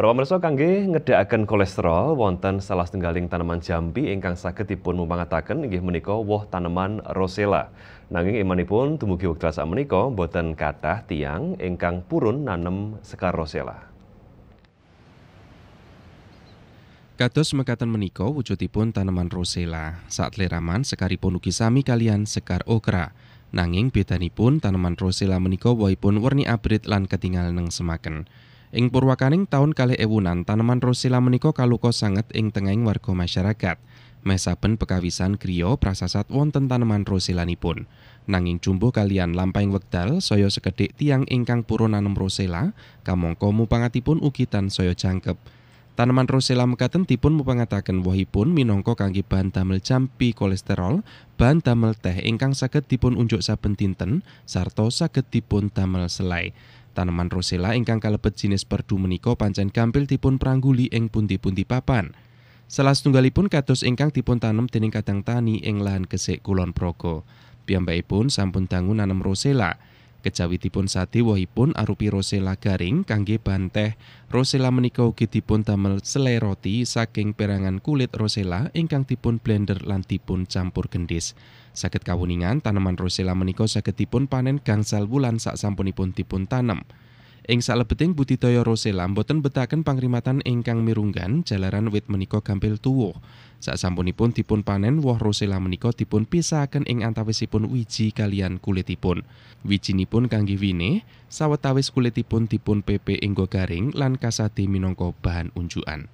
Para pemirsa kangge ngedakaken kolesterol wonten salah setunggaling tanaman jambi ingkang saged dipun mumpangataken, inggih menika woh tanaman rosella. Nanging imanipun dumugi wekdal meniko, boten kathah tiang ingkang purun nanem sekar rosella. Kados mekaten menika wujudipun tanaman rosella. Saat leraman sekaripun ugi sami kalian sekar okra. Nanging bedanipun tanaman rosella menika wohipun werni abrit lan ketinggalan neng semaken. Ing Purwakaning taun kali ewunan tanaman rosella menika kaluka sanget ing tengahing warga masyarakat. Mesapen pekawisan griya prasasat wonten tanaman roselanipun. Nanging jumbo kalian lampahing wekdal saya sekedhik tiang ingkang purun nanem rosella, kamangka mupangatipun ugi tansaya jangkep. Tanaman rosella mekaten dipun mupangataken wohipun minangka kangge bahan damel jampi kolesterol, bahan damel teh ingkang saged dipun unjuk saben dinten sarta saged dipun damel selai. Tanaman rosella ingkang kalebet jenis perdu menika pancen gampil dipun prangguli ing pundi-pundi papan. Salah setunggalipun kados ingkang dipun tanem dening kadang tani ing lahan gesek Kulon Progo. Piyambakipun sampun dangu nanem rosella Kejawi dipun sate wohipun arupi rosella garing kangge banteh teh. Rosella menika ugi dipun damel selai roti saking perangan kulit rosella ingkang dipun blender lan dipun campur gendis. Saged kawuningan tanaman rosella menika saged dipun panen gangsal wulan sak sampunipun dipun tanam Ing salebeting budidaya rosella boten betaken pangrimatan ingkang mirunggan jalaran wit menika gampil tuwuh. Sasampunipun dipun panen woh rosella menika dipun pisahaken ing antawisipun wiji kalian kulitipun. Wijinipun kangge wine, sawetawis kulitipun dipun pepe inggo garing lan kasade minangka bahan unjuan.